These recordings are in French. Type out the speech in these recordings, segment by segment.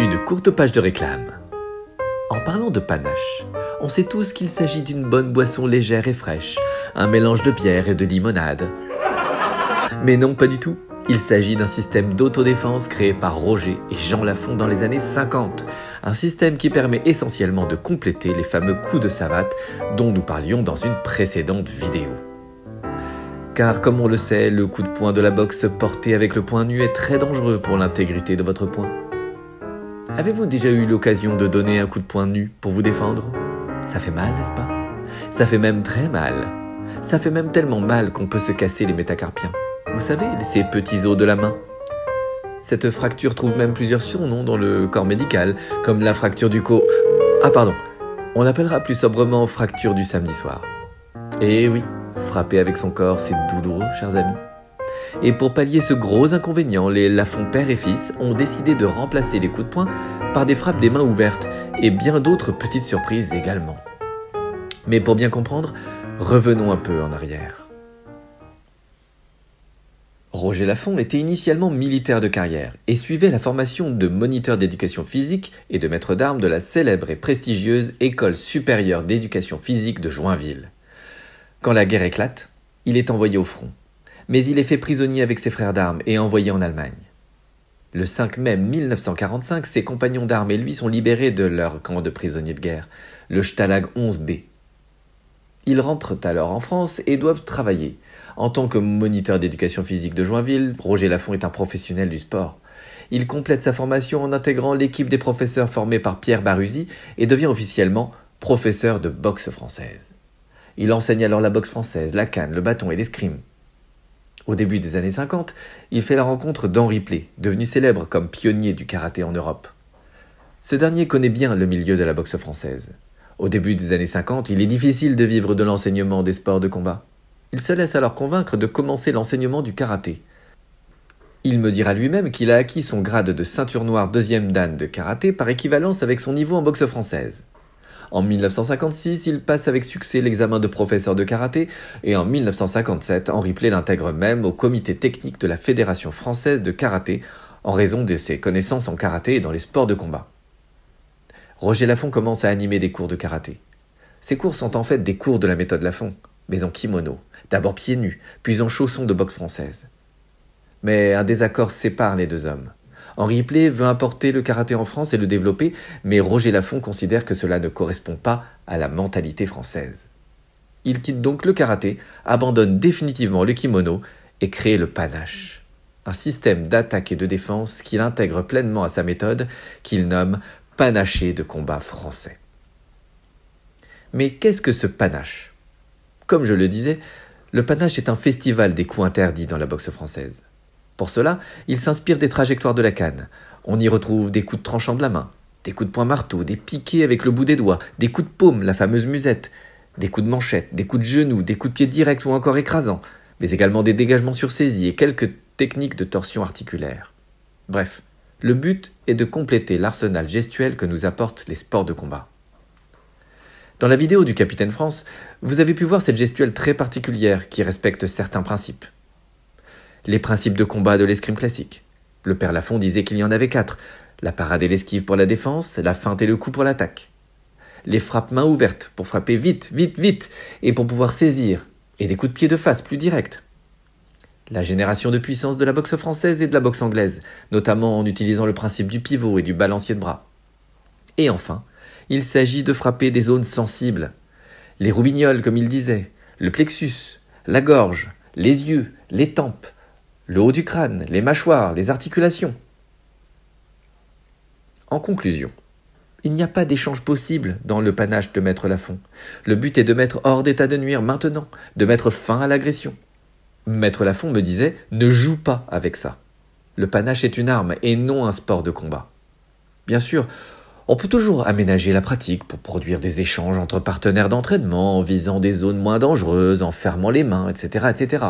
Une courte page de réclame. En parlant de panache, on sait tous qu'il s'agit d'une bonne boisson légère et fraîche, un mélange de bière et de limonade. Mais non, pas du tout. Il s'agit d'un système d'autodéfense créé par Roger et Jean Lafont dans les années 50, un système qui permet essentiellement de compléter les fameux coups de savate dont nous parlions dans une précédente vidéo. Car comme on le sait, le coup de poing de la boxe porté avec le poing nu est très dangereux pour l'intégrité de votre poing. Avez-vous déjà eu l'occasion de donner un coup de poing nu pour vous défendre Ça fait mal, n'est-ce pas Ça fait même très mal. Ça fait même tellement mal qu'on peut se casser les métacarpiens. Vous savez, ces petits os de la main. Cette fracture trouve même plusieurs surnoms dans le corps médical, comme la fracture du co... Ah pardon, on l'appellera plus sobrement fracture du samedi soir. Eh oui, frapper avec son corps, c'est douloureux, chers amis. Et pour pallier ce gros inconvénient, les Lafont père et fils ont décidé de remplacer les coups de poing par des frappes des mains ouvertes et bien d'autres petites surprises également. Mais pour bien comprendre, revenons un peu en arrière. Roger Laffont était initialement militaire de carrière et suivait la formation de moniteur d'éducation physique et de maître d'armes de la célèbre et prestigieuse École supérieure d'éducation physique de Joinville. Quand la guerre éclate, il est envoyé au front mais il est fait prisonnier avec ses frères d'armes et envoyé en Allemagne. Le 5 mai 1945, ses compagnons d'armes et lui sont libérés de leur camp de prisonniers de guerre, le Stalag 11B. Ils rentrent alors en France et doivent travailler. En tant que moniteur d'éducation physique de Joinville, Roger Laffont est un professionnel du sport. Il complète sa formation en intégrant l'équipe des professeurs formée par Pierre Baruzzi et devient officiellement professeur de boxe française. Il enseigne alors la boxe française, la canne, le bâton et l'escrime. Au début des années 50, il fait la rencontre d'Henri Play, devenu célèbre comme pionnier du karaté en Europe. Ce dernier connaît bien le milieu de la boxe française. Au début des années 50, il est difficile de vivre de l'enseignement des sports de combat. Il se laisse alors convaincre de commencer l'enseignement du karaté. Il me dira lui-même qu'il a acquis son grade de ceinture noire deuxième dan de karaté par équivalence avec son niveau en boxe française. En 1956, il passe avec succès l'examen de professeur de karaté et en 1957, Henri Play l'intègre même au comité technique de la Fédération française de karaté en raison de ses connaissances en karaté et dans les sports de combat. Roger Lafont commence à animer des cours de karaté. Ces cours sont en fait des cours de la méthode Lafont, mais en kimono, d'abord pieds nus, puis en chaussons de boxe française. Mais un désaccord sépare les deux hommes. Henri Play veut importer le karaté en France et le développer, mais Roger Laffont considère que cela ne correspond pas à la mentalité française. Il quitte donc le karaté, abandonne définitivement le kimono et crée le panache, un système d'attaque et de défense qu'il intègre pleinement à sa méthode qu'il nomme panaché de combat français. Mais qu'est-ce que ce panache Comme je le disais, le panache est un festival des coups interdits dans la boxe française. Pour cela, il s'inspire des trajectoires de la canne. On y retrouve des coups de tranchant de la main, des coups de poing marteau, des piquets avec le bout des doigts, des coups de paume, la fameuse musette, des coups de manchette, des coups de genou, des coups de pied directs ou encore écrasants, mais également des dégagements sur saisie et quelques techniques de torsion articulaire. Bref, le but est de compléter l'arsenal gestuel que nous apportent les sports de combat. Dans la vidéo du Capitaine France, vous avez pu voir cette gestuelle très particulière qui respecte certains principes les principes de combat de l'escrime classique. Le père Lafont disait qu'il y en avait quatre la parade et l'esquive pour la défense, la feinte et le coup pour l'attaque. Les frappes main ouvertes pour frapper vite, vite, vite, et pour pouvoir saisir, et des coups de pied de face plus directs. La génération de puissance de la boxe française et de la boxe anglaise, notamment en utilisant le principe du pivot et du balancier de bras. Et enfin, il s'agit de frapper des zones sensibles. Les roubignoles, comme il disait, le plexus, la gorge, les yeux, les tempes, le haut du crâne, les mâchoires, les articulations. En conclusion, il n'y a pas d'échange possible dans le panache de Maître lafond. Le but est de mettre hors d'état de nuire maintenant, de mettre fin à l'agression. Maître lafond me disait Ne joue pas avec ça. Le panache est une arme et non un sport de combat. Bien sûr, on peut toujours aménager la pratique pour produire des échanges entre partenaires d'entraînement en visant des zones moins dangereuses, en fermant les mains, etc. etc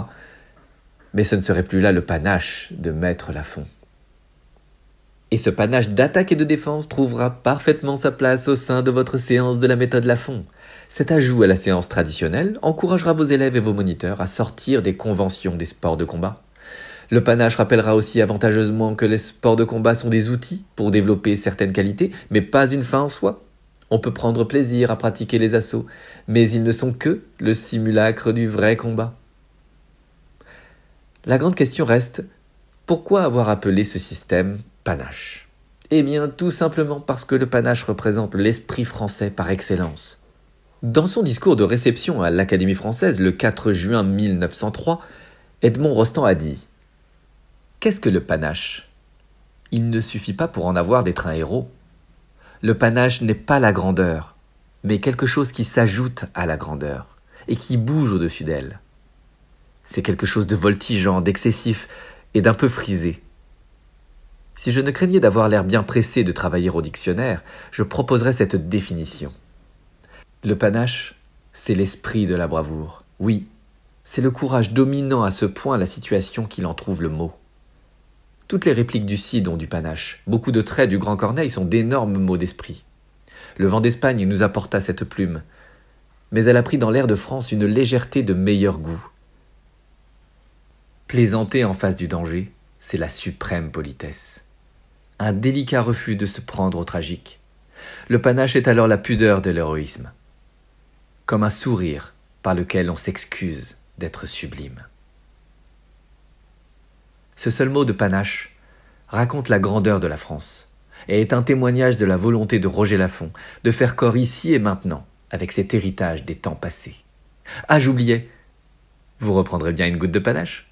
mais ce ne serait plus là le panache de Maître Lafont. Et ce panache d'attaque et de défense trouvera parfaitement sa place au sein de votre séance de la méthode Lafont. Cet ajout à la séance traditionnelle encouragera vos élèves et vos moniteurs à sortir des conventions des sports de combat. Le panache rappellera aussi avantageusement que les sports de combat sont des outils pour développer certaines qualités, mais pas une fin en soi. On peut prendre plaisir à pratiquer les assauts, mais ils ne sont que le simulacre du vrai combat. La grande question reste, pourquoi avoir appelé ce système panache Eh bien, tout simplement parce que le panache représente l'esprit français par excellence. Dans son discours de réception à l'Académie française le 4 juin 1903, Edmond Rostand a dit Qu'est-ce que le panache Il ne suffit pas pour en avoir d'être un héros. Le panache n'est pas la grandeur, mais quelque chose qui s'ajoute à la grandeur et qui bouge au-dessus d'elle. C'est quelque chose de voltigeant, d'excessif et d'un peu frisé. Si je ne craignais d'avoir l'air bien pressé de travailler au dictionnaire, je proposerais cette définition. Le panache, c'est l'esprit de la bravoure. Oui, c'est le courage dominant à ce point la situation qu'il en trouve le mot. Toutes les répliques du Cid ont du panache. Beaucoup de traits du Grand Corneille sont d'énormes mots d'esprit. Le vent d'Espagne nous apporta cette plume, mais elle a pris dans l'air de France une légèreté de meilleur goût. Plaisanter en face du danger, c'est la suprême politesse. Un délicat refus de se prendre au tragique. Le panache est alors la pudeur de l'héroïsme, comme un sourire par lequel on s'excuse d'être sublime. Ce seul mot de panache raconte la grandeur de la France et est un témoignage de la volonté de Roger Laffont de faire corps ici et maintenant avec cet héritage des temps passés. Ah, j'oubliais, vous reprendrez bien une goutte de panache